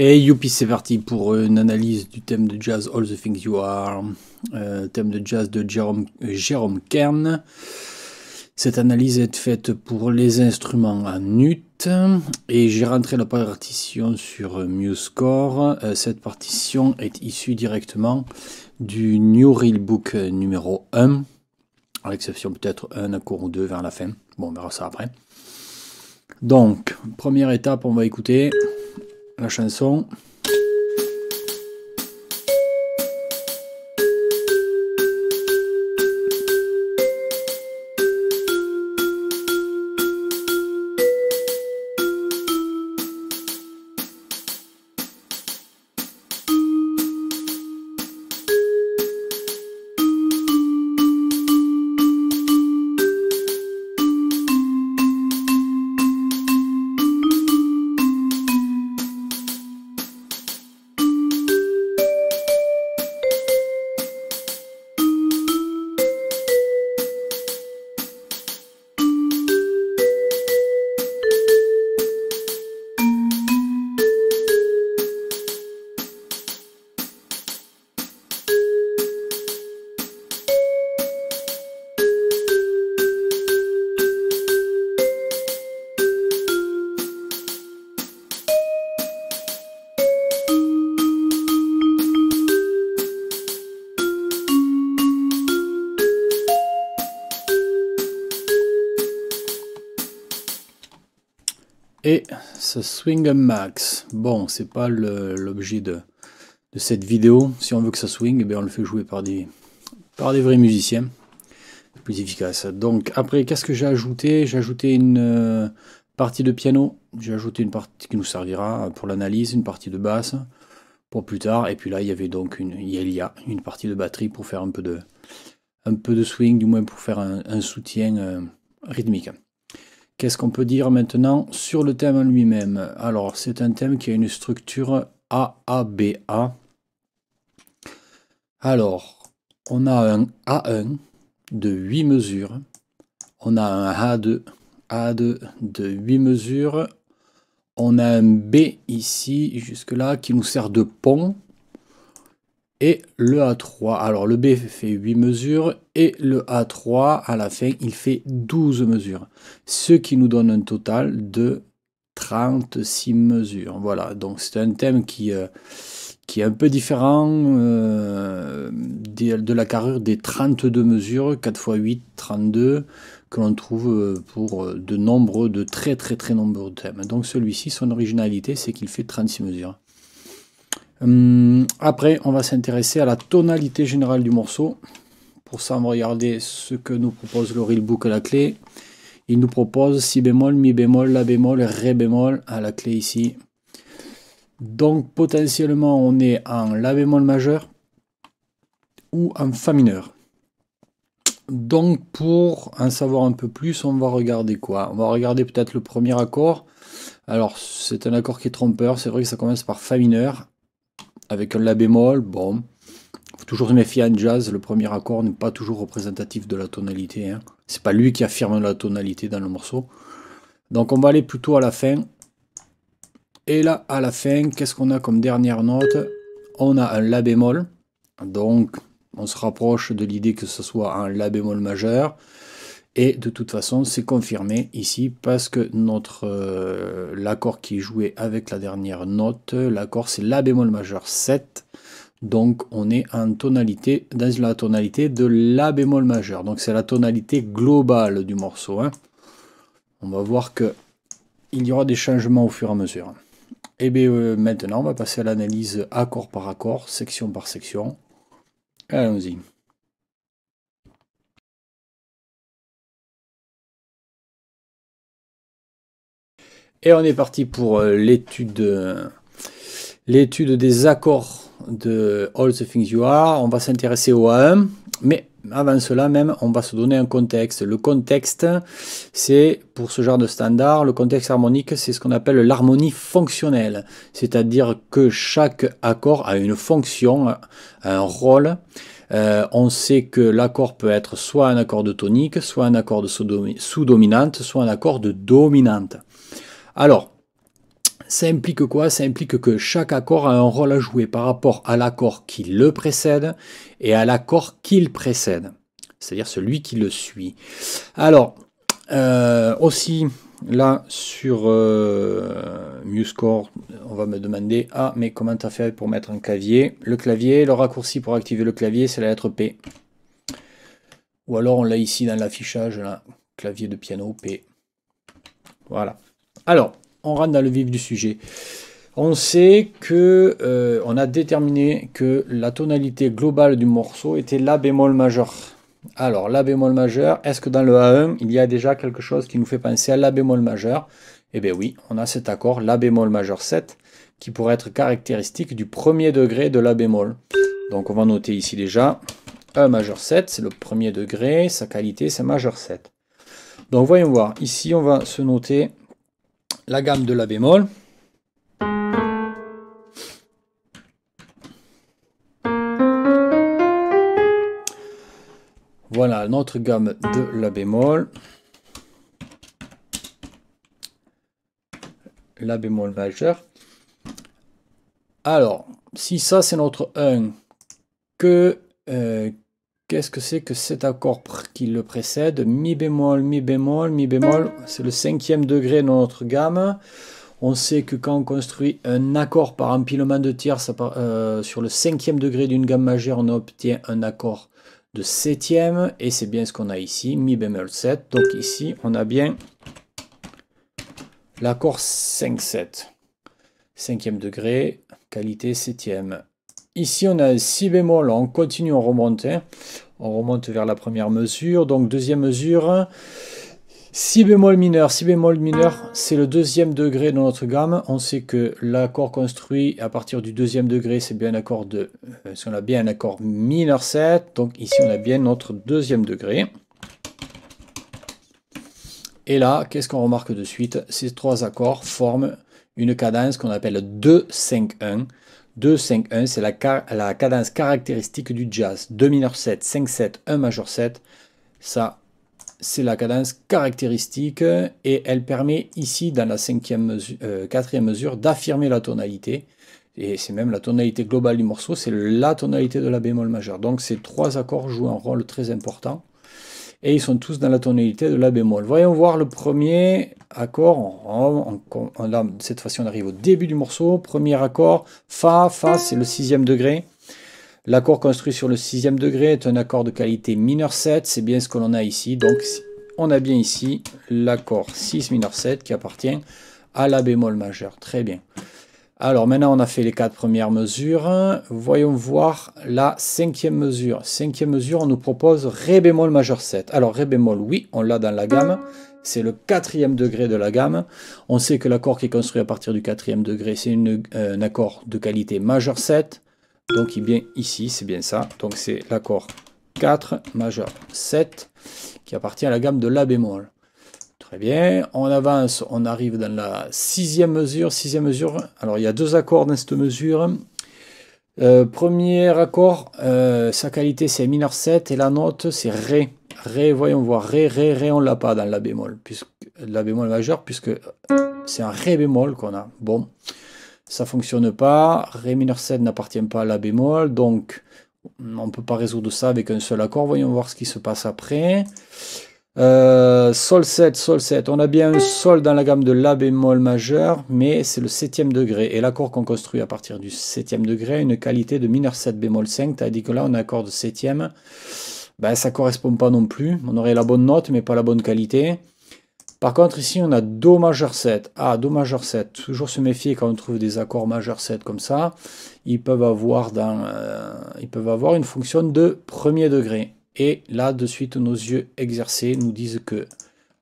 Et youpi, c'est parti pour euh, une analyse du thème de jazz All the Things You Are, euh, thème de jazz de euh, Jérôme, Kern. Cette analyse est faite pour les instruments à nut, et j'ai rentré la partition sur MuseScore. cette partition est issue directement du New Real Book numéro 1, à l'exception peut-être un accord ou deux vers la fin. Bon, on verra ça après. Donc, première étape, on va écouter la chanson. swing Max. Bon, c'est pas l'objet de, cette vidéo. Si on veut que ça swing, et eh bien on le fait jouer par des, par des vrais musiciens. Plus efficace. Donc après, qu'est-ce que j'ai ajouté J'ai ajouté une euh, partie de piano. J'ai ajouté une partie qui nous servira pour l'analyse, une partie de basse pour plus tard. Et puis là, il y avait donc une, il une partie de batterie pour faire un peu de, un peu de swing, du moins pour faire un, soutien euh, rythmique. Qu'est-ce qu'on peut dire maintenant sur le thème lui-même Alors, c'est un thème qui a une structure AABA. Alors, on a un A1 de 8 mesures. On a un A2, A2 de 8 mesures. On a un B ici, jusque-là, qui nous sert de pont et le A3. Alors le B fait 8 mesures et le A3 à la fin il fait 12 mesures, ce qui nous donne un total de 36 mesures. Voilà, donc c'est un thème qui, euh, qui est un peu différent euh, de la carrure des 32 mesures, 4 x 8, 32, que l'on trouve euh, pour de nombreux, de très très très nombreux thèmes. Donc celui-ci, son originalité, c'est qu'il fait 36 mesures. Euh, après, on va s'intéresser à la tonalité générale du morceau. Pour ça, on va regarder ce que nous propose le Book à la clé. Il nous propose Si bémol, Mi bémol, La bémol, Ré bémol à la clé ici. Donc potentiellement, on est en La bémol majeur ou en Fa mineur. Donc pour en savoir un peu plus, on va regarder quoi On va regarder peut-être le premier accord. Alors c'est un accord qui est trompeur, c'est vrai que ça commence par Fa mineur avec un La bémol, bon, faut toujours se méfier en jazz, le premier accord n'est pas toujours représentatif de la tonalité. Hein. C'est pas lui qui affirme la tonalité dans le morceau. Donc on va aller plutôt à la fin. Et là, à la fin, qu'est-ce qu'on a comme dernière note On a un La bémol. Donc on se rapproche de l'idée que ce soit un La bémol majeur. Et de toute façon, c'est confirmé ici parce que notre euh, l'accord qui est joué avec la dernière note, euh, l'accord c'est La bémol majeur 7. Donc on est en tonalité, dans la tonalité de La bémol majeur. Donc c'est la tonalité globale du morceau. Hein. On va voir que il y aura des changements au fur et à mesure. Et eh bien euh, maintenant, on va passer à l'analyse accord par accord, section par section. Allons-y. Et on est parti pour euh, l'étude euh, l'étude des accords de All the Things You Are. On va s'intéresser au A1, e mais avant cela même, on va se donner un contexte. Le contexte, c'est pour ce genre de standard, le contexte harmonique, c'est ce qu'on appelle l'harmonie fonctionnelle, c'est-à-dire que chaque accord a une fonction, un rôle. Euh, on sait que l'accord peut être soit un accord de tonique, soit un accord de sous-dominante, soit un accord de dominante. Alors, ça implique quoi Ça implique que chaque accord a un rôle à jouer par rapport à l'accord qui le précède et à l'accord qu'il précède, c'est-à-dire celui qui le suit. Alors, euh, aussi, là, sur euh, MuseCore, on va me demander, ah, mais comment tu as fait pour mettre un clavier Le clavier, le raccourci pour activer le clavier, c'est la lettre P. Ou alors, on l'a ici dans l'affichage, là, clavier de piano, P. Voilà. Alors, on rentre dans le vif du sujet. On sait que euh, on a déterminé que la tonalité globale du morceau était la bémol majeur. Alors, la bémol majeur, est-ce que dans le A1, il y a déjà quelque chose qui nous fait penser à la bémol majeur Eh bien oui, on a cet accord la bémol majeur 7 qui pourrait être caractéristique du premier degré de la bémol. Donc on va noter ici déjà a majeur 7, c'est le premier degré, sa qualité c'est majeur 7. Donc voyons voir, ici on va se noter la gamme de la bémol. Voilà notre gamme de la bémol. La bémol majeur. Alors, si ça c'est notre 1, que, euh, Qu'est-ce que c'est que cet accord qui le précède Mi bémol, mi bémol, mi bémol. C'est le cinquième degré de notre gamme. On sait que quand on construit un accord par empilement de tiers, euh, sur le cinquième degré d'une gamme majeure, on obtient un accord de septième. Et c'est bien ce qu'on a ici, mi bémol 7. Donc ici, on a bien l'accord 5-7. Cinquième degré, qualité septième. Ici, on a si bémol, on continue, on remonte. Hein. On remonte vers la première mesure. Donc, deuxième mesure, si bémol mineur. Si bémol mineur, c'est le deuxième degré dans notre gamme. On sait que l'accord construit à partir du deuxième degré, c'est bien un accord de... Euh, on a bien un accord mineur 7. Donc, ici, on a bien notre deuxième degré. Et là, qu'est-ce qu'on remarque de suite Ces trois accords forment une cadence qu'on appelle 2-5-1. 2-5-1, c'est la, la, cadence caractéristique du jazz. 2 mineur 7, 5-7, 1 majeur 7. Ça, c'est la cadence caractéristique et elle permet ici, dans la euh, quatrième mesure, d'affirmer la tonalité. Et c'est même la tonalité globale du morceau, c'est la tonalité de la bémol majeur. Donc ces trois accords jouent un rôle très important. Et ils sont tous dans la tonalité de la bémol. Voyons voir le premier, accord, en cette fois-ci on arrive au début du morceau, premier accord, Fa, Fa c'est le sixième degré. L'accord construit sur le sixième degré est un accord de qualité mineur 7, c'est bien ce que l'on a ici, donc on a bien ici l'accord 6 mineur 7 qui appartient à la bémol majeur, très bien. Alors maintenant on a fait les quatre premières mesures, voyons voir la cinquième mesure. Cinquième mesure, on nous propose Ré bémol majeur 7. Alors Ré bémol, oui, on l'a dans la gamme, c'est le quatrième degré de la gamme. On sait que l'accord qui est construit à partir du quatrième degré, c'est euh, un accord de qualité majeur 7. Donc il vient ici, c'est bien ça. Donc c'est l'accord 4 majeur 7 qui appartient à la gamme de La bémol. Très bien, on avance, on arrive dans la sixième mesure. Sixième mesure, alors il y a deux accords dans cette mesure. Euh, premier accord, euh, sa qualité c'est mineur 7 et la note c'est Ré. Ré, voyons voir, Ré, Ré, Ré, on l'a pas dans la bémol, puisque la bémol majeur, puisque c'est un Ré bémol qu'on a. Bon, ça fonctionne pas, Ré mineur 7 n'appartient pas à la bémol, donc on ne peut pas résoudre ça avec un seul accord, voyons voir ce qui se passe après. Euh, sol 7, Sol 7, on a bien un Sol dans la gamme de La bémol majeur, mais c'est le septième degré, et l'accord qu'on construit à partir du septième degré a une qualité de mineur 7 bémol 5, dit que là on a un accord de septième, ben, ça correspond pas non plus. On aurait la bonne note, mais pas la bonne qualité. Par contre, ici, on a Do majeur 7. Ah, Do majeur 7. Toujours se méfier quand on trouve des accords majeur 7 comme ça. Ils peuvent avoir, dans, euh, ils peuvent avoir une fonction de premier degré. Et là, de suite, nos yeux exercés nous disent que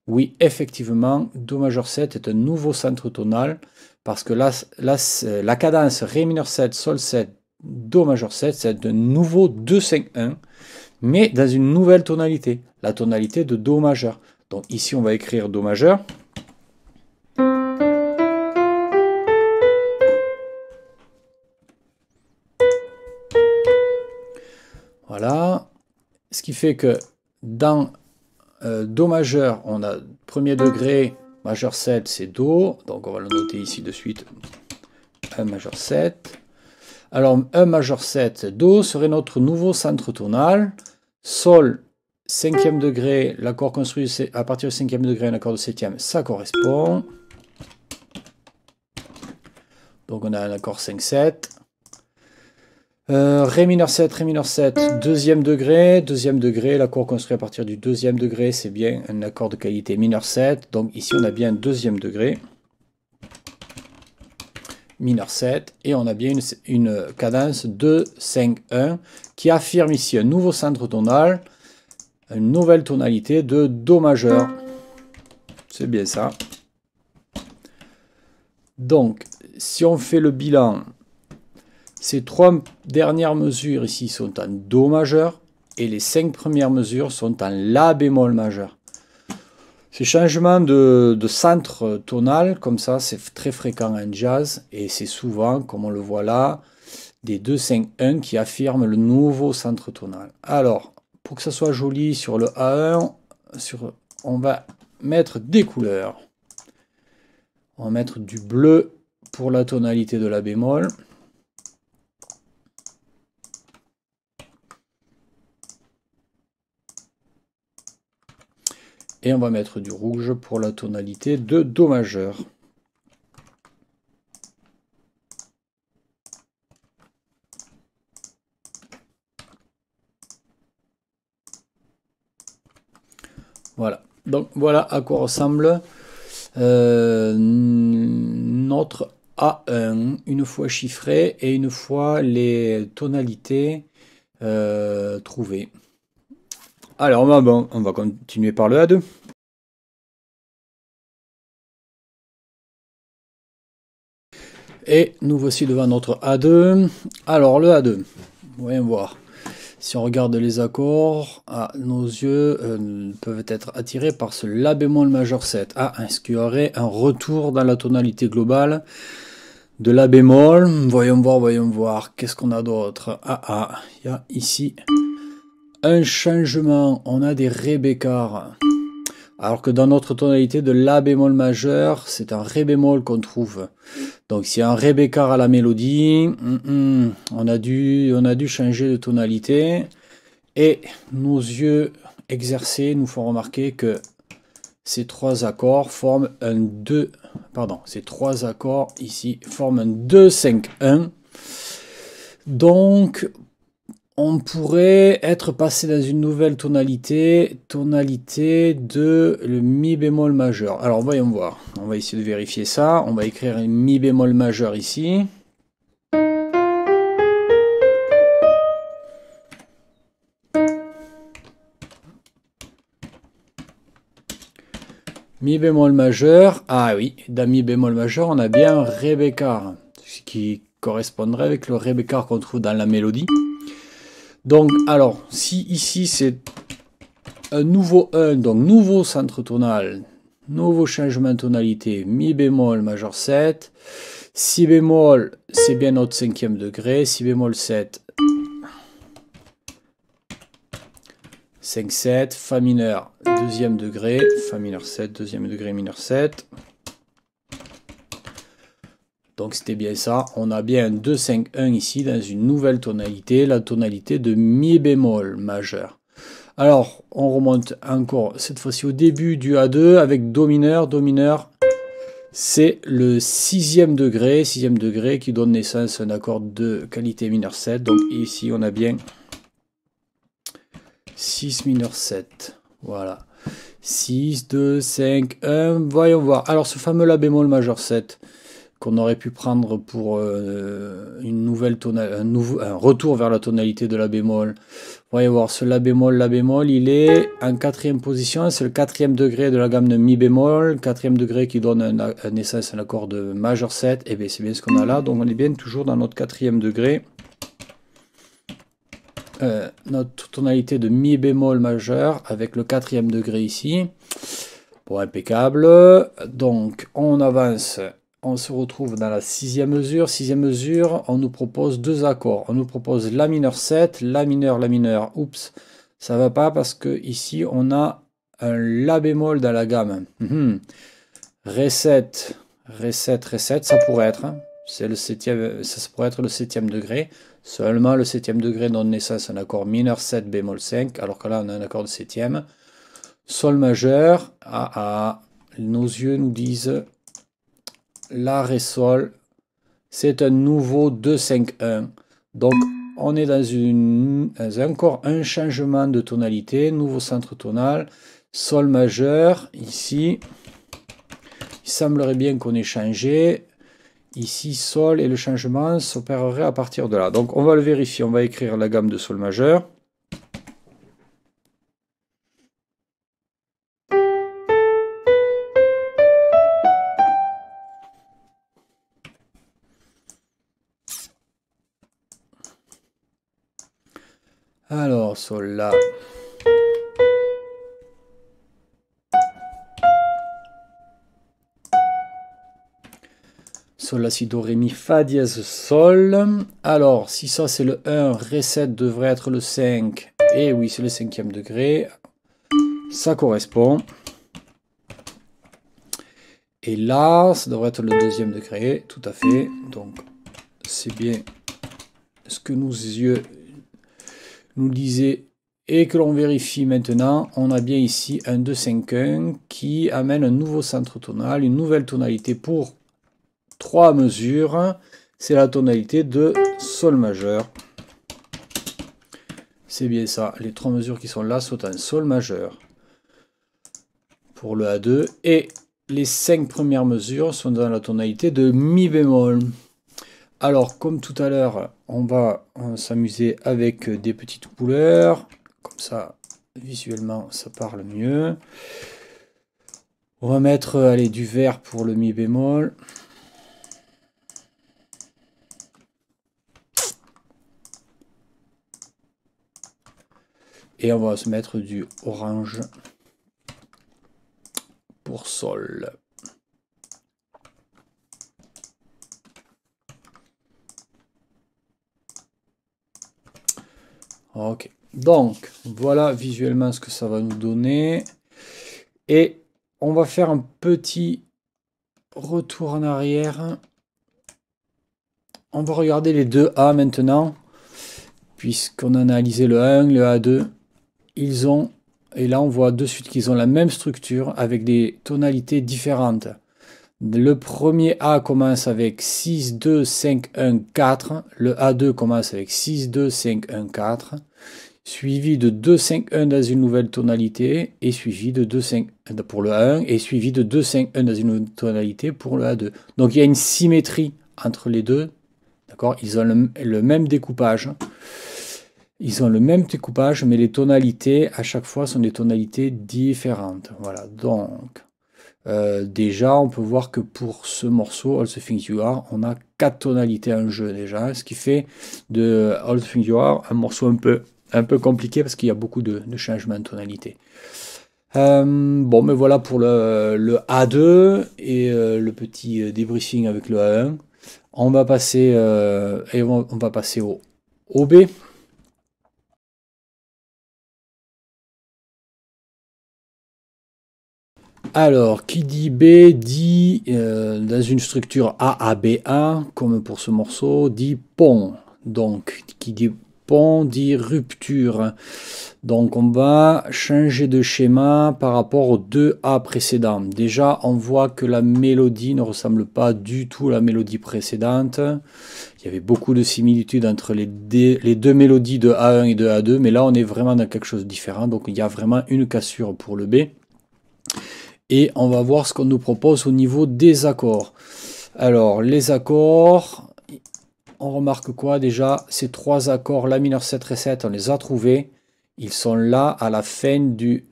oui, effectivement, Do majeur 7 est un nouveau centre tonal. Parce que la cadence Ré mineur 7, Sol 7, Do majeur 7, c'est de nouveau 2-5-1 mais dans une nouvelle tonalité, la tonalité de Do majeur. Donc ici, on va écrire Do majeur. Voilà. Ce qui fait que dans euh, Do majeur, on a premier degré, majeur 7, c'est Do. Donc on va le noter ici de suite. majeur 7. Alors un majeur 7, Do serait notre nouveau centre tonal. Sol, 5e degré, l'accord construit à partir du 5e degré, un accord de 7 ça correspond. Donc on a un accord 5-7. Euh, ré mineur 7, Ré mineur 7, deuxième degré, deuxième degré, l'accord construit à partir du deuxième degré, c'est bien un accord de qualité mineur 7, donc ici on a bien un deuxième degré mineur 7, et on a bien une, cadence de 5 1 qui affirme ici un nouveau centre tonal, une nouvelle tonalité de Do majeur. C'est bien ça. Donc, si on fait le bilan, ces trois dernières mesures ici sont en Do majeur, et les cinq premières mesures sont en La bémol majeur. Ces changements de, centre tonal, comme ça, c'est très fréquent en jazz et c'est souvent, comme on le voit là, des 2-5-1 qui affirment le nouveau centre tonal. Alors, pour que ça soit joli sur le A1, on va mettre des couleurs. On va mettre du bleu pour la tonalité de la bémol. Et on va mettre du rouge pour la tonalité de Do majeur. Voilà. Donc voilà à quoi ressemble euh, notre A1, une fois chiffré et une fois les tonalités euh, trouvées. Alors, on va continuer par le A2. Et nous voici devant notre A2. Alors, le A2, voyons voir. Si on regarde les accords, nos yeux euh, peuvent être attirés par ce La bémol majeur 7. Ah, ce qu'il y aurait un retour dans la tonalité globale de La bémol. Voyons voir, voyons voir. Qu'est-ce qu'on a d'autre Ah, ah, il y a ici un changement, on a des ré Alors que dans notre tonalité de La bémol majeur, c'est un Ré bémol qu'on trouve. Donc s'il y a un Ré bécard à la mélodie, hum, hum, on a, dû, on a dû changer de tonalité. Et nos yeux exercés nous font remarquer que ces trois accords forment un 2, pardon, ces trois accords ici forment un 2, 5, 1. Donc, on pourrait être passé dans une nouvelle tonalité, tonalité de le mi bémol majeur. Alors voyons voir, on va essayer de vérifier ça, on va écrire un mi bémol majeur ici. Mi bémol majeur, ah oui, dans mi bémol majeur on a bien un ré ce qui correspondrait avec le ré qu'on trouve dans la mélodie. Donc, alors, si ici c'est un nouveau 1, donc nouveau centre tonal, nouveau changement de tonalité, mi bémol majeur 7, si bémol, c'est bien notre cinquième degré, si bémol 7, 5, 7, fa mineur, deuxième degré, fa mineur 7, deuxième degré mineur 7, donc c'était bien ça. On a bien un 2-5-1 ici dans une nouvelle tonalité, la tonalité de mi bémol majeur. Alors, on remonte encore cette fois-ci au début du A2 avec Do mineur, Do mineur. C'est le sixième degré, sixième degré qui donne naissance à un accord de qualité mineur 7. Donc ici, on a bien 6 mineur 7. Voilà. 6, 2, 5, 1. Voyons voir. Alors, ce fameux La bémol majeur 7 qu'on aurait pu prendre pour euh, une nouvelle un, nouveau, un retour vers la tonalité de la bémol. Voyez voir, ce la bémol, la bémol, il est en quatrième position, c'est le quatrième degré de la gamme de mi bémol, quatrième degré qui donne un, essence naissance à un accord de majeur 7, et eh bien c'est bien ce qu'on a là, donc on est bien toujours dans notre quatrième degré. Euh, notre tonalité de mi bémol majeur avec le quatrième degré ici. Bon, impeccable. Donc, on avance on se retrouve dans la sixième mesure. Sixième mesure, on nous propose deux accords. On nous propose La mineur 7, La mineur, La mineur. Oups, ça va pas parce que ici on a un La bémol dans la gamme. ré 7, Ré 7, Ré 7, ça pourrait être. Hein. C'est le septième, ça pourrait être le septième degré. Seulement, le septième degré donne naissance à un accord mineur 7 bémol 5, alors que là, on a un accord de septième. Sol majeur, ah, ah, nos yeux nous disent la Ré Sol. C'est un nouveau 2-5-1. Donc on est dans une, encore un changement de tonalité, nouveau centre tonal, Sol majeur, ici, il semblerait bien qu'on ait changé, ici Sol et le changement s'opérerait à partir de là. Donc on va le vérifier, on va écrire la gamme de Sol majeur, sol la Sol, la, si, do, ré, mi, fa, dièse, sol. Alors, si ça c'est le 1, ré 7 devrait être le 5. Et eh oui, c'est le cinquième degré. Ça correspond. Et là, ça devrait être le deuxième degré, tout à fait. Donc, c'est bien ce que nos yeux nous disait et que l'on vérifie maintenant, on a bien ici un 2-5-1 qui amène un nouveau centre tonal, une nouvelle tonalité pour trois mesures. C'est la tonalité de Sol majeur. C'est bien ça, les trois mesures qui sont là sont en Sol majeur pour le A2 et les cinq premières mesures sont dans la tonalité de Mi bémol. Alors, comme tout à l'heure, on va euh, s'amuser avec euh, des petites couleurs. Comme ça, visuellement, ça parle mieux. On va mettre euh, du vert pour le mi bémol. Et on va se mettre du orange pour sol. Ok. Donc, voilà visuellement ce que ça va nous donner. Et on va faire un petit retour en arrière. On va regarder les deux A maintenant, puisqu'on a analysé le A1, le A2. Ils ont, et là on voit de suite qu'ils ont la même structure avec des tonalités différentes. Le premier A commence avec 6, 2, 5, 1, 4. Le A2 commence avec 6, 2, 5, 1, 4. Suivi de 2, 5, 1 dans une nouvelle tonalité. Et suivi de 2, 5, pour le A1. Et suivi de 2, 5, 1 dans une nouvelle tonalité pour le A2. Donc il y a une symétrie entre les deux. D'accord Ils ont le, même découpage. Ils ont le même découpage, mais les tonalités à chaque fois sont des tonalités différentes. Voilà. Donc. Euh, déjà, on peut voir que pour ce morceau, All the Things You Are, on a quatre tonalités en jeu déjà, ce qui fait de All the Things You Are un morceau un peu, un peu compliqué parce qu'il y a beaucoup de, changements de tonalité. Euh, bon, mais voilà pour le, A2 et euh, le petit débriefing avec le A1. On va passer, et on, va passer au, au B. Alors, qui dit B dit, euh, dans une structure AABA, comme pour ce morceau, dit pont. Donc, qui dit pont dit rupture. Donc, on va changer de schéma par rapport aux deux A précédents. Déjà, on voit que la mélodie ne ressemble pas du tout à la mélodie précédente. Il y avait beaucoup de similitudes entre les, les deux mélodies de A1 et de A2, mais là, on est vraiment dans quelque chose de différent. Donc, il y a vraiment une cassure pour le B et on va voir ce qu'on nous propose au niveau des accords. Alors, les accords, on remarque quoi déjà Ces trois accords, la mineur 7 et 7, on les a trouvés. Ils sont là à la fin du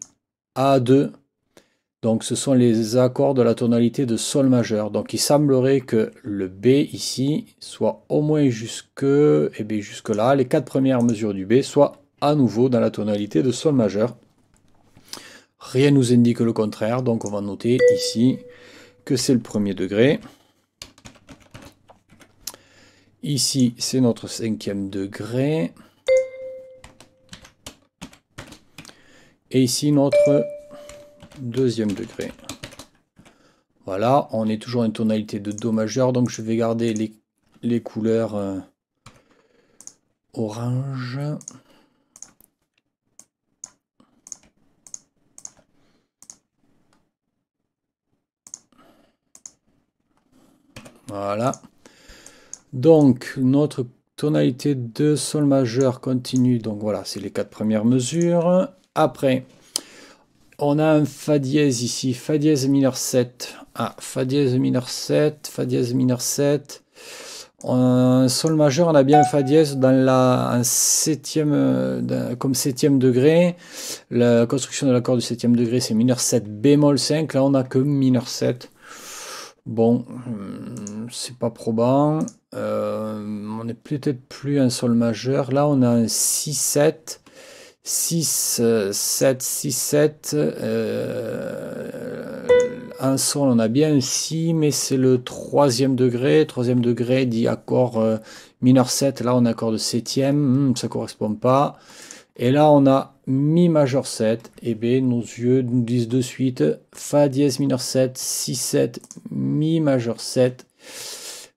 A2. Donc ce sont les accords de la tonalité de Sol majeur. Donc il semblerait que le B ici soit au moins jusque, et eh jusque là, les quatre premières mesures du B soient à nouveau dans la tonalité de Sol majeur. Rien nous indique le contraire, donc on va noter ici que c'est le premier degré. Ici, c'est notre cinquième degré. Et ici, notre deuxième degré. Voilà, on est toujours en tonalité de Do majeur, donc je vais garder les, couleurs euh, orange. Voilà. Donc, notre tonalité de sol majeur continue. Donc voilà, c'est les quatre premières mesures. Après, on a un Fa dièse ici, Fa dièse mineur 7. Ah, Fa dièse mineur 7, Fa dièse mineur 7. En Sol majeur, on a bien Fa dièse dans la, septième, euh, comme septième degré. La construction de l'accord du septième degré, c'est mineur 7 bémol 5. Là, on n'a que mineur 7. Bon, hum, c'est pas probant. Euh, on n'est peut-être plus un sol majeur. Là, on a un 6-7. 6, 7, 6, 7. Euh, un sol, on a bien un si, mais c'est le troisième degré. Troisième degré dit accord euh, mineur 7. Là, on a accord de septième. ça hum, ça correspond pas. Et là, on a Mi majeur 7, et B, nos yeux nous disent de suite Fa dièse mineur 7, Si 7, Mi majeur 7.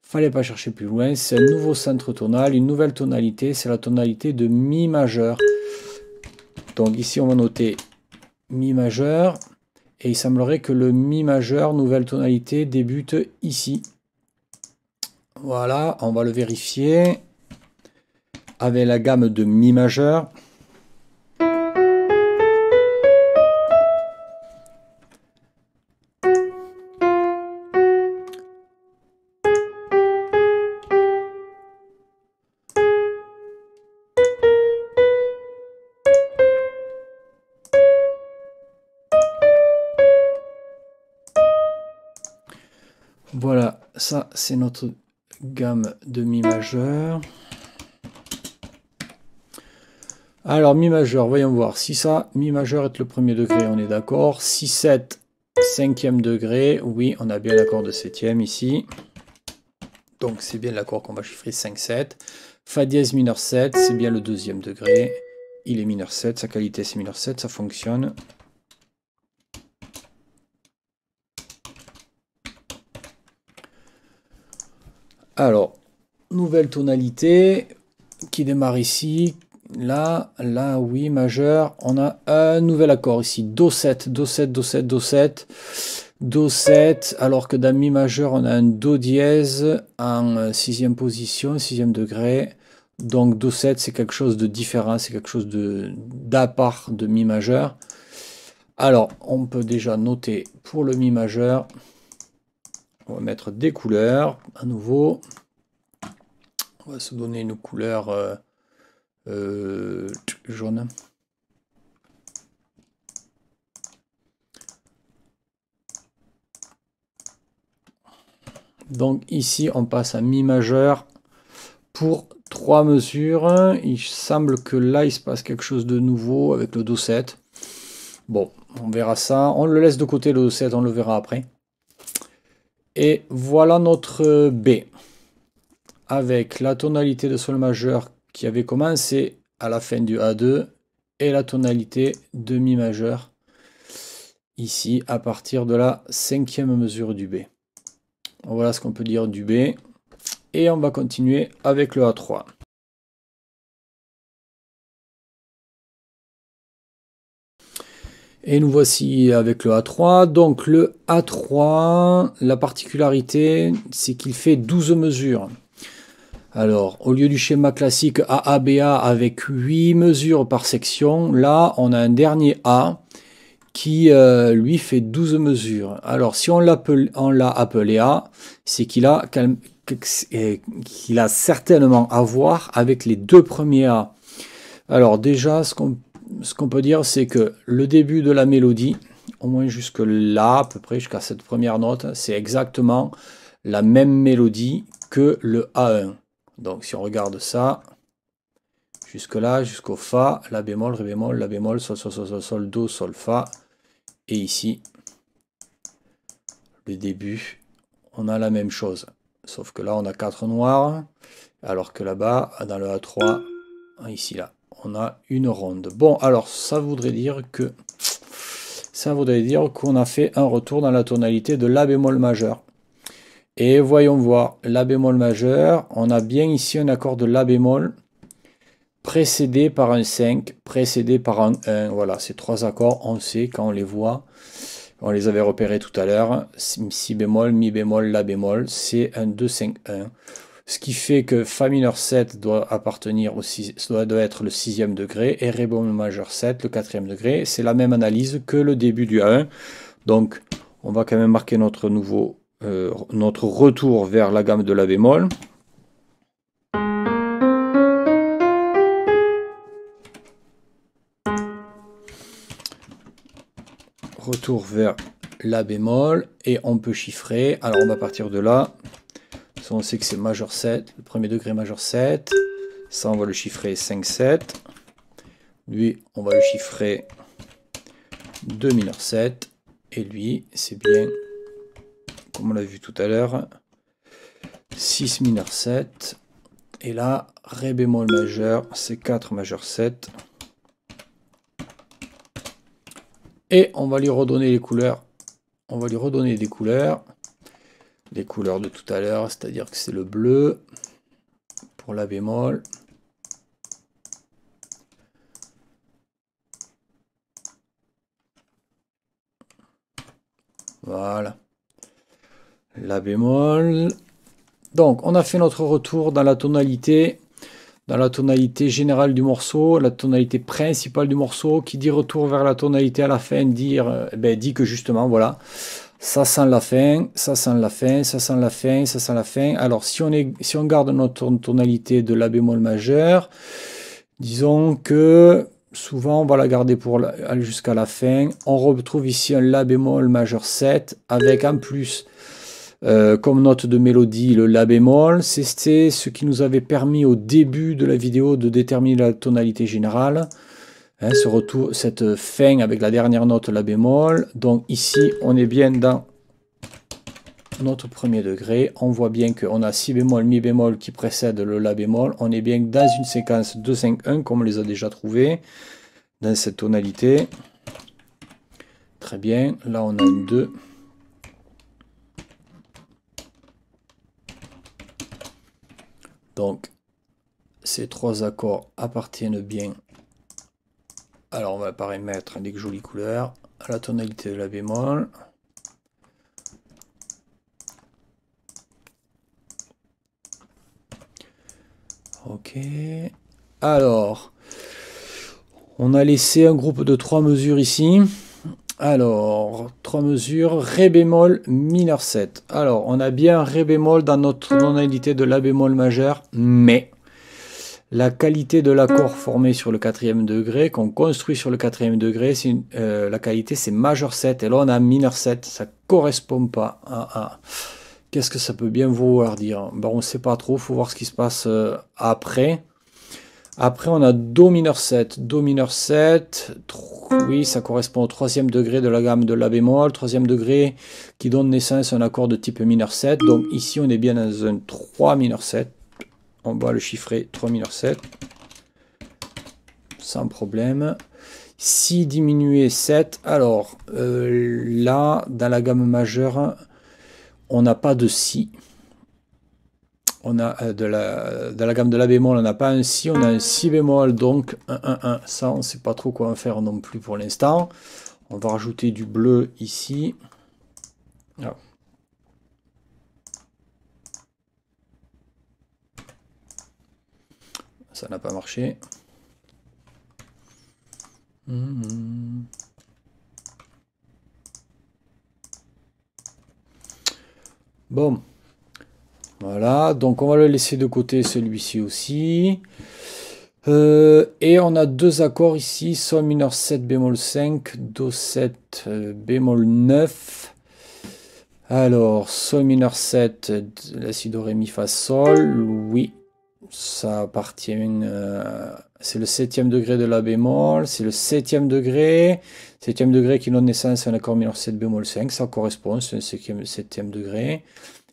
Fallait pas chercher plus loin, c'est un nouveau centre tonal, une nouvelle tonalité, c'est la tonalité de Mi majeur. Donc ici on va noter Mi majeur, et il semblerait que le Mi majeur, nouvelle tonalité, débute ici. Voilà, on va le vérifier avec la gamme de Mi majeur. c'est notre gamme de mi majeur. Alors, mi majeur, voyons voir. Si ça, mi majeur est le premier degré, on est d'accord. Si 7, cinquième degré, oui, on a bien l'accord de septième ici. Donc, c'est bien l'accord qu'on va chiffrer 5, 7. Fa dièse mineur 7, c'est bien le deuxième degré. Il est mineur 7, sa qualité c'est mineur 7, ça fonctionne. Alors, nouvelle tonalité qui démarre ici. Là, là, oui, majeur. On a un nouvel accord ici. Do 7, Do 7, Do 7, Do 7. Do 7, alors que dans Mi majeur, on a un Do dièse en sixième position, sixième degré. Donc Do 7, c'est quelque chose de différent, c'est quelque chose d'à part de Mi majeur. Alors, on peut déjà noter pour le Mi majeur, on va mettre des couleurs à nouveau. On va se donner une couleur euh, euh, jaune. Donc ici, on passe à mi majeur pour trois mesures. Il semble que là, il se passe quelque chose de nouveau avec le Do7. Bon, on verra ça. On le laisse de côté le Do7, on le verra après. Et voilà notre euh, B, avec la tonalité de sol majeur qui avait commencé à la fin du A2 et la tonalité de mi majeur ici à partir de la cinquième mesure du B. Voilà ce qu'on peut dire du B. Et on va continuer avec le A3. Et nous voici avec le A3. Donc le A3, la particularité, c'est qu'il fait 12 mesures. Alors, au lieu du schéma classique AABA avec 8 mesures par section, là, on a un dernier A qui, euh, lui, fait 12 mesures. Alors, si on l'a appelé A, c'est qu'il a, a certainement à voir avec les deux premiers A. Alors déjà, ce qu'on ce qu'on peut dire, c'est que le début de la mélodie, au moins jusque là, à peu près jusqu'à cette première note, c'est exactement la même mélodie que le A1. Donc si on regarde ça, jusque là, jusqu'au Fa, La bémol, Ré bémol, La bémol, Sol, Sol, Sol, Sol, Sol, Do, Sol, Fa. Et ici, le début, on a la même chose. Sauf que là, on a 4 noirs, alors que là-bas, dans le A3, ici, là on a une ronde. Bon, alors ça voudrait dire que ça voudrait dire qu'on a fait un retour dans la tonalité de la bémol majeur. Et voyons voir, la bémol majeur, on a bien ici un accord de la bémol précédé par un 5, précédé par un 1. Voilà, ces trois accords, on sait quand on les voit, on les avait repérés tout à l'heure, si bémol, mi bémol, la bémol, c'est un 2, 5, 1 ce qui fait que Fa mineur 7 doit appartenir au doit, être le sixième degré et Ré majeur 7 le quatrième degré. C'est la même analyse que le début du A1. Donc on va quand même marquer notre nouveau euh, notre retour vers la gamme de la bémol. Retour vers la bémol et on peut chiffrer. Alors on va partir de là on sait que c'est majeur 7, le premier degré majeur 7. Ça, on va le chiffrer 5, 7. Lui, on va le chiffrer 2 mineur 7. Et lui, c'est bien, comme on l'a vu tout à l'heure, 6 mineur 7. Et là, Ré bémol majeur, c'est 4 majeur 7. Et on va lui redonner les couleurs. On va lui redonner des couleurs les couleurs de tout à l'heure, c'est-à-dire que c'est le bleu pour la bémol. Voilà. La bémol. Donc, on a fait notre retour dans la tonalité, dans la tonalité générale du morceau, la tonalité principale du morceau, qui dit retour vers la tonalité à la fin, dire, euh, eh ben, dit que justement, voilà, ça sent la fin, ça sent la fin, ça sent la fin, ça sent la fin. Alors si on, garde notre tonalité de la bémol majeur, disons que souvent on va la garder pour aller jusqu'à la fin. On retrouve ici un la bémol majeur 7 avec en plus euh, comme note de mélodie le La bémol. C'était ce qui nous avait permis au début de la vidéo de déterminer la tonalité générale. Hein, ce retour, cette fin avec la dernière note, la bémol. Donc ici, on est bien dans notre premier degré. On voit bien qu'on a si bémol, mi bémol qui précède le la bémol. On est bien dans une séquence 2-5-1 comme on les a déjà trouvés dans cette tonalité. Très bien, là on a une 2. Donc, ces trois accords appartiennent bien alors on va mettre des jolies couleurs, à la tonalité de la bémol. Ok. Alors, on a laissé un groupe de trois mesures ici. Alors, trois mesures, Ré bémol mineur 7. Alors, on a bien Ré bémol dans notre tonalité de La bémol majeur, mais la qualité de l'accord mm. formé sur le quatrième degré, qu'on construit sur le quatrième degré, euh, la qualité c'est majeur 7, et là on a mineur 7, ça correspond pas à... à... Qu'est-ce que ça peut bien vouloir dire ben, On ne sait pas trop, faut voir ce qui se passe euh, après. Après, on a Do mineur 7. Do mineur 7, oui, ça correspond au troisième degré de la gamme de La bémol. Troisième degré qui donne naissance à un accord de type mineur 7. Donc ici, on est bien dans un 3 mineur 7 on va le chiffrer 3007 sans problème. Si diminué 7, alors euh, là, dans la gamme majeure, on n'a pas de si. On a euh, de la, dans la gamme de la bémol, on n'a pas un si, on a un si bémol, donc 1, 1, Ça, on ne sait pas trop quoi en faire non plus pour l'instant. On va rajouter du bleu ici. Ah, Ça n'a pas marché. Bon. Voilà, donc on va le laisser de côté, celui-ci aussi. Euh, et on a deux accords ici, Sol mineur 7 bémol 5, Do 7 euh, bémol 9. Alors, Sol mineur 7, La Si Do Ré Mi Fa Sol, oui, ça appartient. Euh, c'est le septième degré de la bémol, c'est le septième degré. Septième degré qui donne naissance à un accord mineur 7 bémol 5, ça correspond, c'est un septième, degré.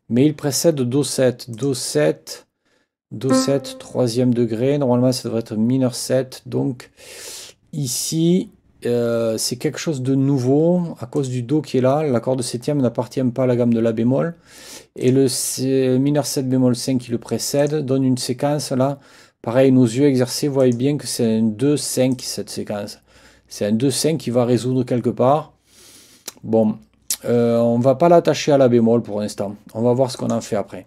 Mais il précède Do7. Do7, Do7, troisième degré. Normalement, ça devrait être mineur 7. Donc, ici, euh, c'est quelque chose de nouveau. À cause du Do qui est là, l'accord de septième n'appartient pas à la gamme de la bémol. Et le mineur 7 bémol 5 qui le précède donne une séquence là. Pareil, nos yeux exercés voient bien que c'est un 2-5 cette séquence. C'est un 2-5 qui va résoudre quelque part. Bon, on euh, on va pas l'attacher à la bémol pour l'instant. On va voir ce qu'on en fait après.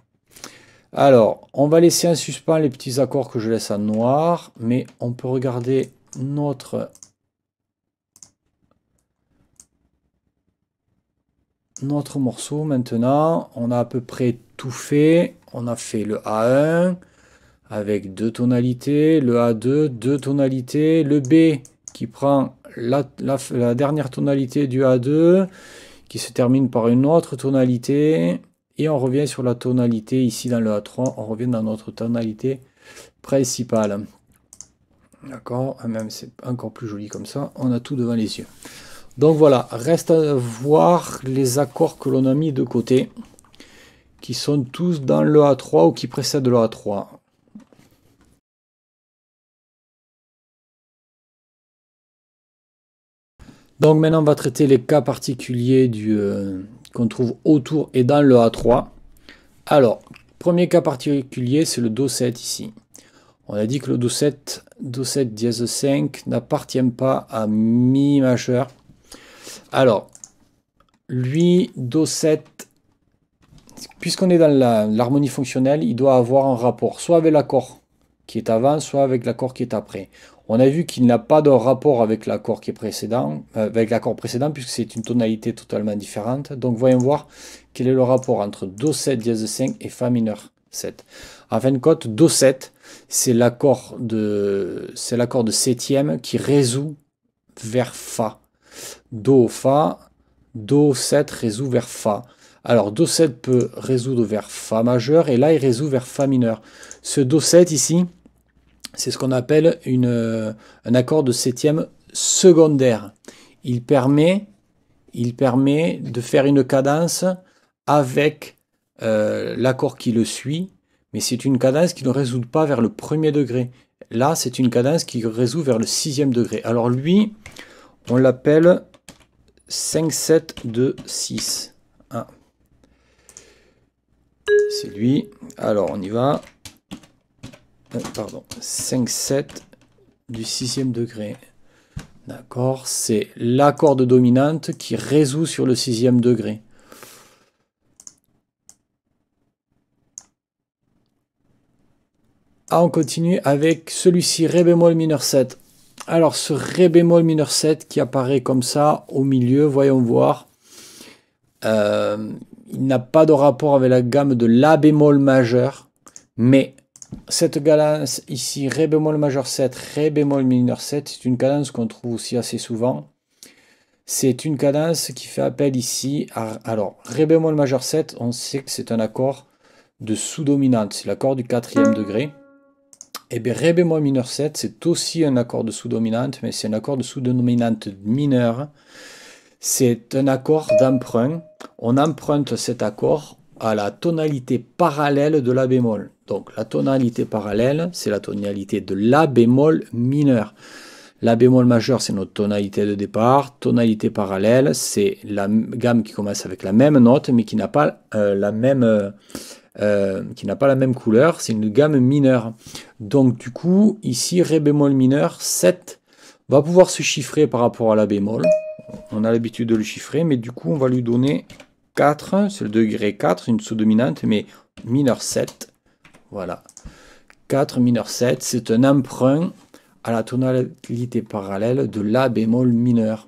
Alors, on va laisser en suspens les petits accords que je laisse en noir. Mais on peut regarder notre notre morceau maintenant. On a à peu près tout fait. On a fait le A1 avec deux tonalités, le A2, deux tonalités, le B qui prend la, dernière tonalité du A2, qui se termine par une autre tonalité, et on revient sur la tonalité ici dans le A3, on revient dans notre tonalité principale. D'accord, ah, même c'est encore plus joli comme ça, on a tout devant les yeux. Donc voilà, reste à voir les accords que l'on a mis de côté, qui sont tous dans le A3 ou qui précèdent le A3. Donc maintenant on va traiter les cas particuliers euh, qu'on trouve autour et dans le A3. Alors, premier cas particulier, c'est le Do7 ici. On a dit que le Do7, Do7 dièse 5 n'appartient pas à Mi majeur. Alors, lui, Do7, puisqu'on est dans l'harmonie fonctionnelle, il doit avoir un rapport, soit avec l'accord qui est avant, soit avec l'accord qui est après. On a vu qu'il n'a pas de rapport avec l'accord qui est précédent, euh, avec l'accord précédent, puisque c'est une tonalité totalement différente. Donc voyons voir quel est le rapport entre Do 7 dièse 5 et Fa mineur 7. En fin de compte, Do 7, c'est l'accord de c'est l'accord de septième qui résout vers Fa. Do, Fa. Do 7 résout vers Fa. Alors Do 7 peut résoudre vers Fa majeur et là il résout vers Fa mineur. Ce Do 7 ici, c'est ce qu'on appelle une, un accord de septième secondaire. Il permet, il permet de faire une cadence avec euh, l'accord qui le suit, mais c'est une cadence qui ne résout pas vers le premier degré. Là, c'est une cadence qui résout vers le sixième degré. Alors lui, on l'appelle 5, 7, 2, 6. 1 C'est lui. Alors, on y va. Euh, pardon. 5, 7 du sixième degré. D'accord. C'est l'accord corde dominante qui résout sur le sixième degré. Ah, on continue avec celui-ci, Ré bémol mineur 7. Alors ce Ré bémol mineur 7 qui apparaît comme ça au milieu, voyons voir. Euh, il n'a pas de rapport avec la gamme de La bémol majeur, mais cette cadence ici, Ré bémol majeur 7, Ré bémol mineur 7, c'est une cadence qu'on trouve aussi assez souvent. C'est une cadence qui fait appel ici à... Alors, Ré bémol majeur 7, on sait que c'est un accord de sous-dominante, c'est l'accord du quatrième degré. Et eh bien, Ré bémol mineur 7, c'est aussi un accord de sous-dominante, mais c'est un accord de sous-dominante mineur. C'est un accord d'emprunt. On emprunte cet accord à la tonalité parallèle de la bémol. Donc, la tonalité parallèle, c'est la tonalité de la bémol mineur. La bémol majeur, c'est notre tonalité de départ. Tonalité parallèle, c'est la gamme qui commence avec la même note, mais qui n'a pas euh, la même... Euh, euh, qui n'a pas la même couleur, c'est une gamme mineure. Donc du coup, ici, Ré bémol mineur, 7 va pouvoir se chiffrer par rapport à la bémol. On a l'habitude de le chiffrer, mais du coup, on va lui donner 4, c'est le degré 4, une sous-dominante, mais mineur 7. Voilà. 4 mineur 7, c'est un emprunt à la tonalité parallèle de La bémol mineur.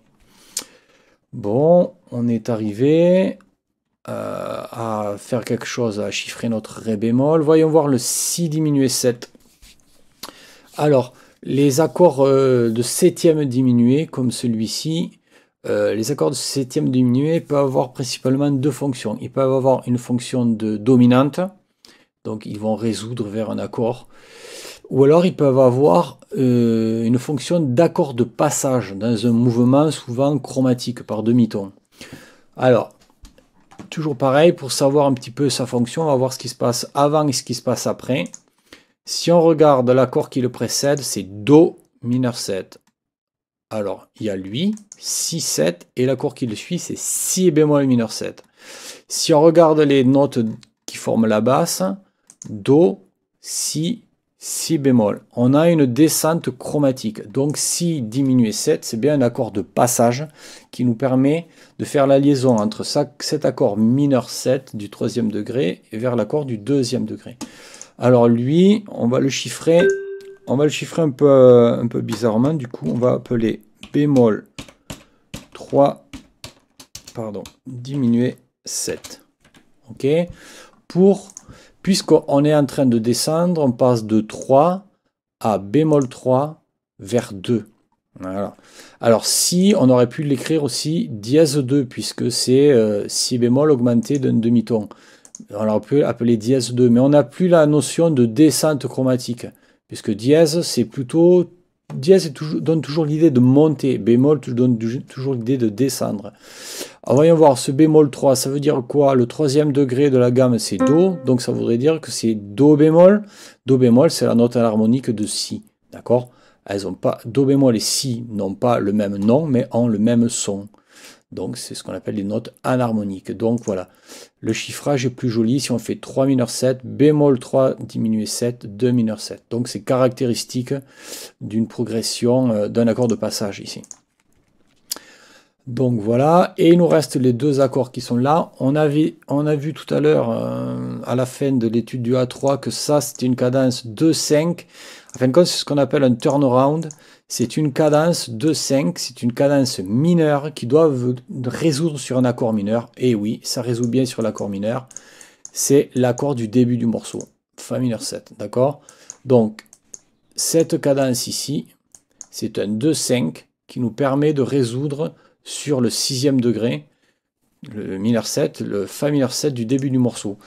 Bon, on est arrivé, euh, à faire quelque chose, à chiffrer notre Ré bémol. Voyons voir le Si diminué 7. Alors, les accords euh, de septième diminué, comme celui-ci, euh, les accords de septième diminué peuvent avoir principalement deux fonctions. Ils peuvent avoir une fonction de dominante, donc ils vont résoudre vers un accord. Ou alors ils peuvent avoir une fonction d'accord de passage dans un mouvement souvent chromatique par demi-ton. Alors, toujours pareil, pour savoir un petit peu sa fonction, on va voir ce qui se passe avant et ce qui se passe après. Si on regarde l'accord qui le précède, c'est Do mineur 7. Alors, il y a lui, Si 7, et l'accord qui le suit, c'est Si bémol mineur 7. Si on regarde les notes qui forment la basse, Do, Si, si bémol. On a une descente chromatique. Donc Si diminué 7, c'est bien un accord de passage qui nous permet de faire la liaison entre cet accord mineur 7 du troisième degré et vers l'accord du deuxième degré. Alors lui, on va le chiffrer, on va le chiffrer un peu, un peu bizarrement. Du coup, on va appeler bémol 3, pardon, diminué 7. OK Pour puisqu'on est en train de descendre, on passe de 3 à bémol 3 vers 2. Alors si, on aurait pu l'écrire aussi dièse 2, puisque c'est euh, si bémol augmenté d'un demi-ton. On peut pu appeler dièse 2, mais on n'a plus la notion de descente chromatique, puisque dièse, c'est plutôt dièse donne toujours l'idée de monter, bémol donne toujours l'idée de descendre. Alors voyons voir, ce bémol 3, ça veut dire quoi Le troisième degré de la gamme, c'est Do, donc ça voudrait dire que c'est Do bémol. Do bémol, c'est la note à de Si, d'accord Elles ont pas, Do bémol et Si n'ont pas le même nom, mais ont le même son. Donc c'est ce qu'on appelle les notes anharmoniques. Donc voilà, le chiffrage est plus joli si on fait 3 mineur 7, bémol 3 diminué 7, 2 mineur 7. Donc c'est caractéristique d'une progression, euh, d'un accord de passage ici. Donc voilà, et il nous reste les deux accords qui sont là. On, on a vu tout à l'heure, euh, à la fin de l'étude du A3, que ça c'était une cadence 2-5. En fin de compte, c'est ce qu'on appelle un turnaround, c'est une cadence de 5 c'est une cadence mineure qui doit résoudre sur un accord mineur. Et oui, ça résout bien sur l'accord mineur. C'est l'accord du début du morceau, Fa mineur 7, d'accord Donc, cette cadence ici, c'est un 2-5 qui nous permet de résoudre sur le sixième degré, le mineur 7, le Fa mineur 7 du début du morceau.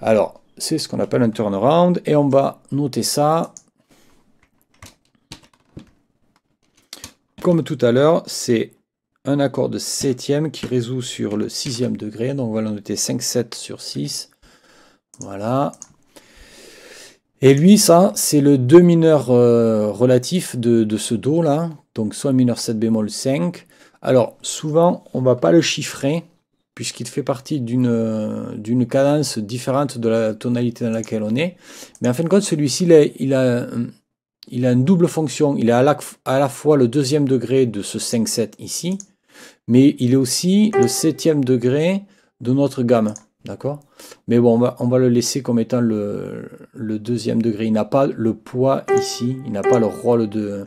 Alors, c'est ce qu'on appelle un turnaround, et on va noter ça Comme tout à l'heure, c'est un accord de septième qui résout sur le sixième degré. Donc on va noter 5, 7 sur 6. Voilà. Et lui, ça, c'est le 2 mineur euh, relatif de, ce Do là. Donc soit mineur 7 bémol 5. Alors souvent, on ne va pas le chiffrer puisqu'il fait partie euh, d'une cadence différente de la tonalité dans laquelle on est. Mais en fin de compte, celui-ci, il a, il a une double fonction. Il est à la, fois le deuxième degré de ce 5-7 ici, mais il est aussi le septième degré de notre gamme. D'accord Mais bon, on va, le laisser comme étant le, deuxième degré. Il n'a pas le poids ici, il n'a pas le rôle de,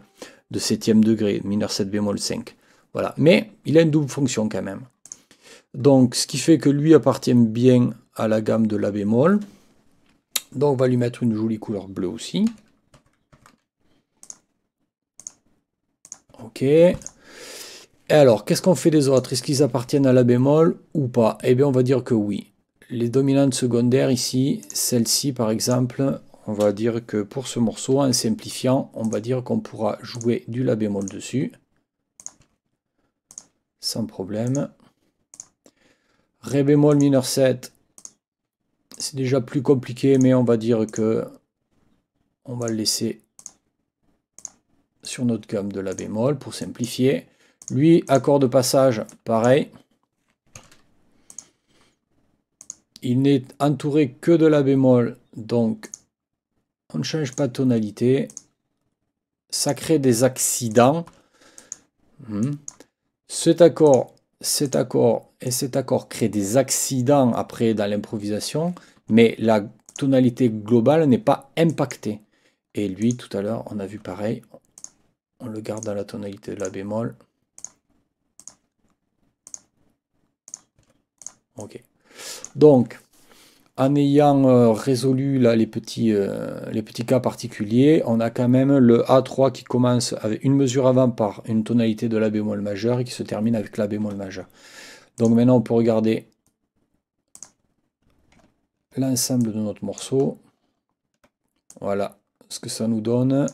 de septième degré, mineur 7 bémol 5. Voilà. Mais il a une double fonction quand même. Donc, ce qui fait que lui appartient bien à la gamme de la bémol. Donc, on va lui mettre une jolie couleur bleue aussi. Ok. Et alors, qu'est-ce qu'on fait des autres Est-ce qu'ils appartiennent à la bémol ou pas Eh bien, on va dire que oui. Les dominantes secondaires ici, celle-ci par exemple, on va dire que pour ce morceau, en simplifiant, on va dire qu'on pourra jouer du La bémol dessus. Sans problème. Ré bémol mineur 7. C'est déjà plus compliqué, mais on va dire que on va le laisser sur notre gamme de la bémol pour simplifier. Lui, accord de passage, pareil. Il n'est entouré que de la bémol, donc on ne change pas de tonalité. Ça crée des accidents. Hmm. Cet accord, cet accord et cet accord crée des accidents après dans l'improvisation, mais la tonalité globale n'est pas impactée. Et lui, tout à l'heure, on a vu pareil, on le garde dans la tonalité de la bémol. Ok. Donc, en ayant euh, résolu là, les, petits, euh, les petits cas particuliers, on a quand même le A3 qui commence avec une mesure avant par une tonalité de La bémol majeur et qui se termine avec La bémol majeur. Donc maintenant on peut regarder l'ensemble de notre morceau. Voilà ce que ça nous donne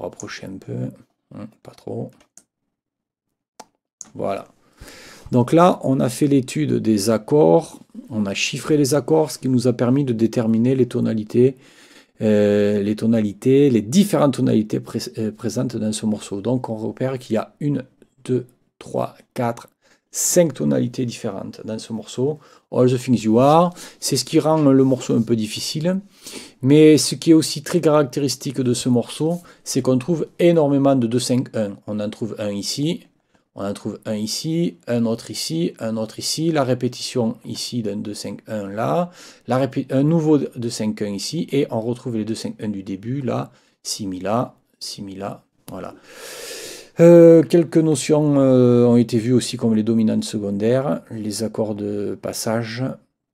rapprocher un peu. Hein, pas trop. Voilà. Donc là, on a fait l'étude des accords, on a chiffré les accords, ce qui nous a permis de déterminer les tonalités, euh, les tonalités, les différentes tonalités euh, présentes dans ce morceau. Donc on repère qu'il y a une, deux, trois, quatre, cinq tonalités différentes dans ce morceau. All the Things You Are. C'est ce qui rend le morceau un peu difficile. Mais ce qui est aussi très caractéristique de ce morceau, c'est qu'on trouve énormément de 2-5-1. On en trouve un ici, on en trouve un ici, un autre ici, un autre ici, la répétition ici d'un 2-5-1 là, un nouveau 2-5-1 ici, et on retrouve les 2-5-1 du début là, simila, simila, voilà. Euh, quelques notions euh, ont été vues aussi comme les dominantes secondaires, les accords de passage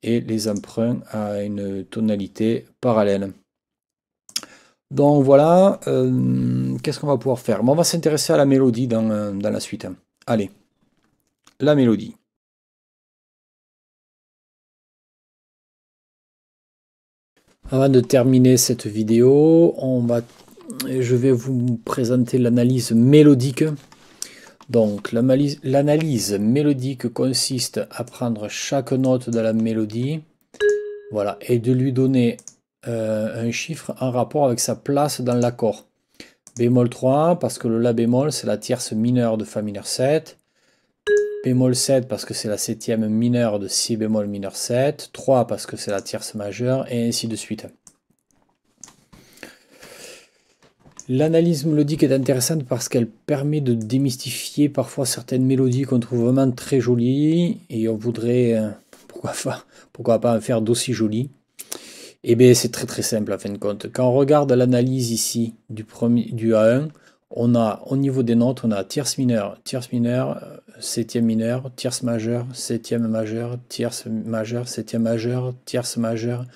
et les emprunts à une tonalité parallèle. Donc voilà, euh, qu'est-ce qu'on va pouvoir faire On va s'intéresser à la mélodie dans la suite. Allez, la mélodie. Avant de terminer cette vidéo, on va je vais vous présenter l'analyse mélodique. Donc l'analyse mélodique consiste à prendre chaque note de la mélodie voilà, et de lui donner euh, un chiffre en rapport avec sa place dans l'accord. Bémol 3 parce que le La bémol c'est la tierce mineure de Fa mineur 7. Bémol 7 parce que c'est la septième mineure de Si bémol mineur 7. 3 parce que c'est la tierce majeure et ainsi de suite. L'analyse mélodique est intéressante parce qu'elle permet de démystifier parfois certaines mélodies qu'on trouve vraiment très jolies et on voudrait, euh, pourquoi, pas, pourquoi pas en faire d'aussi jolies. Et eh bien c'est très très simple à fin de compte. Quand on regarde l'analyse ici du, du A1, on a au niveau des notes, on a tierce mineure, tierce mineure, euh, septième mineure, tierce majeure, septième majeure, tierce majeure, septième majeure, tierce majeure,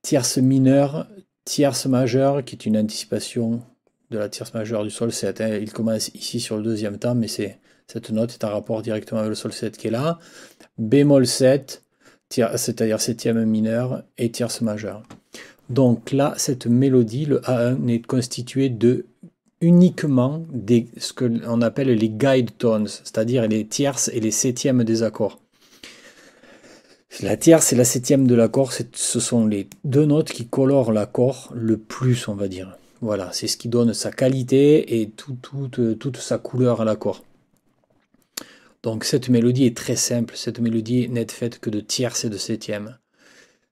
tierce mineure, tierce majeure qui est une anticipation de la tierce majeure du sol 7. Hein. Il commence ici sur le deuxième temps, mais c'est cette note est en rapport directement avec le sol 7 qui est là. Bémol 7, c'est-à-dire septième mineur et tierce majeure. Donc là, cette mélodie, le A1, est constituée de uniquement des, ce que appelle les guide tones, c'est-à-dire les tierces et les septièmes des accords. La tierce et la septième de l'accord, ce sont les deux notes qui colorent l'accord le plus, on va dire. Voilà, c'est ce qui donne sa qualité et euh, toute, sa couleur à l'accord. Donc cette mélodie est très simple, cette mélodie n'est faite que de tierces et de septièmes.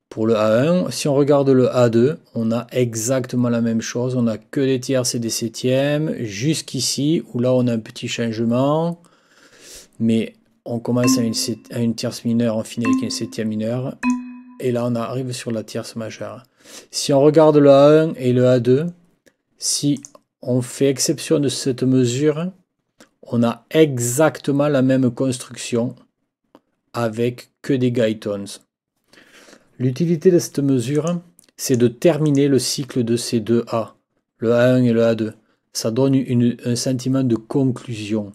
Pour le A1, si on regarde le A2, on a exactement la même chose, on n'a que des tierces et des septièmes, jusqu'ici, où là on a un petit changement, mais on commence à une, à une tierce mineure, on finit avec une septième mineure, et là on arrive sur la tierce majeure. Si on regarde le A1 et le A2, si on fait exception de cette mesure, on a exactement la même construction avec que des Gaïtons. L'utilité de cette mesure, c'est de terminer le cycle de ces deux A, le A1 et le A2. Ça donne un sentiment de conclusion.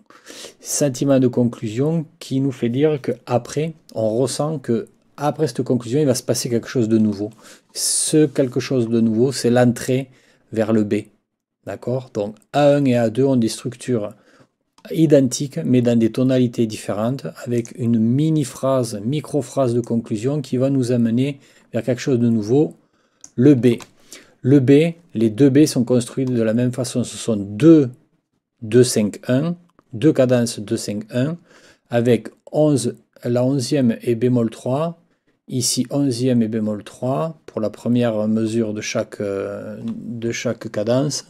Sentiment de conclusion qui nous fait dire qu'après, on ressent que après cette conclusion, il va se passer quelque chose de nouveau. Ce quelque chose de nouveau, c'est l'entrée vers le B. D'accord Donc A1 et A2 ont des structures identiques mais dans des tonalités différentes avec une mini phrase, micro phrase de conclusion qui va nous amener vers quelque chose de nouveau, le B. Le B, les deux B sont construits de la même façon, ce sont deux 2 5 1, deux cadences 2 5 1 avec 11 la 11e et bémol 3, ici 11e et bémol 3 pour la première mesure de chaque, euh, de chaque cadence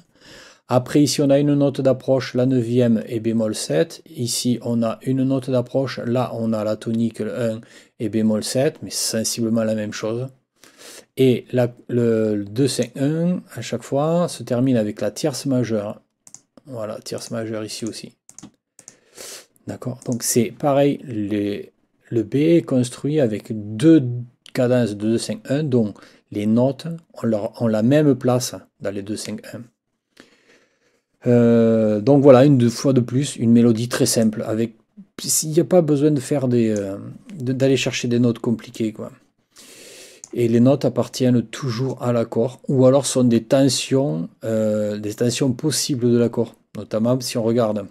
après, ici, on a une note d'approche, la neuvième et bémol 7. Ici, on a une note d'approche, là, on a la tonique 1 et bémol 7, mais sensiblement la même chose. Et le 2-5-1, à chaque fois, se termine avec la tierce majeure. Voilà, tierce majeure ici aussi. D'accord Donc c'est pareil, les, le B est construit avec deux cadences de 2-5-1, donc les notes ont, leur, ont la même place dans les 2-5-1. Euh, donc voilà, une fois de plus, une mélodie très simple. Avec, il n'y a pas besoin de faire des, euh, d'aller chercher des notes compliquées, quoi. Et les notes appartiennent toujours à l'accord, ou alors sont des tensions, euh, des tensions possibles de l'accord. Notamment si on regarde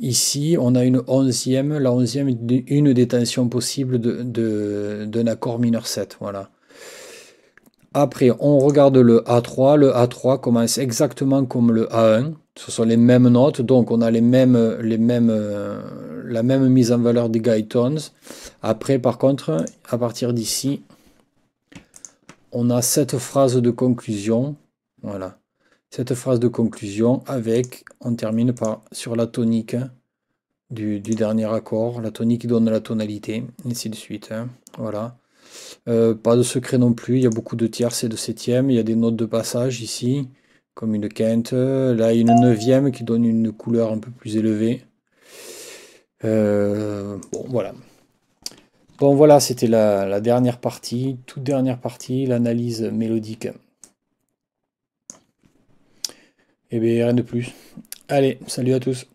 ici, on a une onzième, la onzième, une des tensions possibles d'un accord mineur 7. Voilà. Après, on regarde le A3. Le A3 commence exactement comme le A1. Ce sont les mêmes notes, donc on a les mêmes, les mêmes, euh, la même mise en valeur des tones, Après, par contre, à partir d'ici, on a cette phrase de conclusion. Voilà. Cette phrase de conclusion avec, on termine par sur la tonique du, dernier accord, la tonique donne la tonalité, ainsi de suite. Hein. Voilà. Euh, pas de secret non plus, il y a beaucoup de tierces et de septièmes, il y a des notes de passage ici, comme une quinte, là une neuvième qui donne une couleur un peu plus élevée. Euh, bon voilà. Bon voilà, c'était la, dernière partie, toute dernière partie, l'analyse mélodique. Et eh bien rien de plus. Allez, salut à tous.